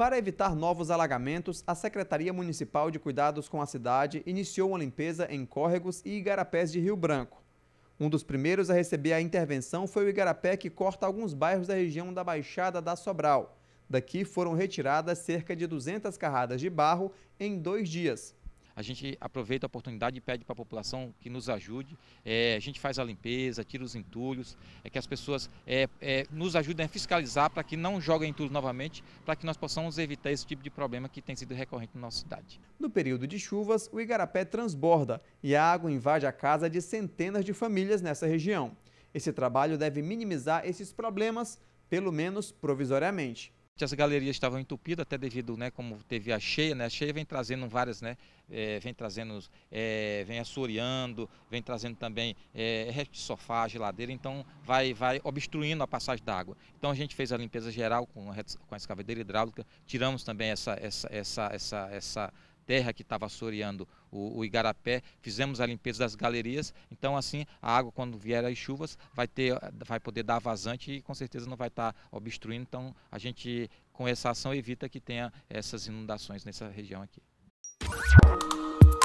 Para evitar novos alagamentos, a Secretaria Municipal de Cuidados com a Cidade iniciou uma limpeza em córregos e igarapés de Rio Branco. Um dos primeiros a receber a intervenção foi o igarapé que corta alguns bairros da região da Baixada da Sobral. Daqui foram retiradas cerca de 200 carradas de barro em dois dias a gente aproveita a oportunidade e pede para a população que nos ajude. É, a gente faz a limpeza, tira os entulhos, é que as pessoas é, é, nos ajudem a fiscalizar para que não joguem entulhos novamente, para que nós possamos evitar esse tipo de problema que tem sido recorrente na nossa cidade. No período de chuvas, o Igarapé transborda e a água invade a casa de centenas de famílias nessa região. Esse trabalho deve minimizar esses problemas, pelo menos provisoriamente que as galerias estavam entupidas, até devido, né, como teve a cheia, né, a cheia vem trazendo várias, né, é, vem trazendo, é, vem assoreando, vem trazendo também é, eh, resto de sofá, geladeira, então vai, vai obstruindo a passagem d'água. Então a gente fez a limpeza geral com a, com a escavadeira hidráulica, tiramos também essa, essa, essa, essa, essa terra que estava assoreando o, o, igarapé, fizemos a limpeza das galerias, então assim a água quando vier as chuvas vai ter, vai poder dar vazante e com certeza não vai estar tá obstruindo, então a gente com essa ação evita que tenha essas inundações nessa região aqui.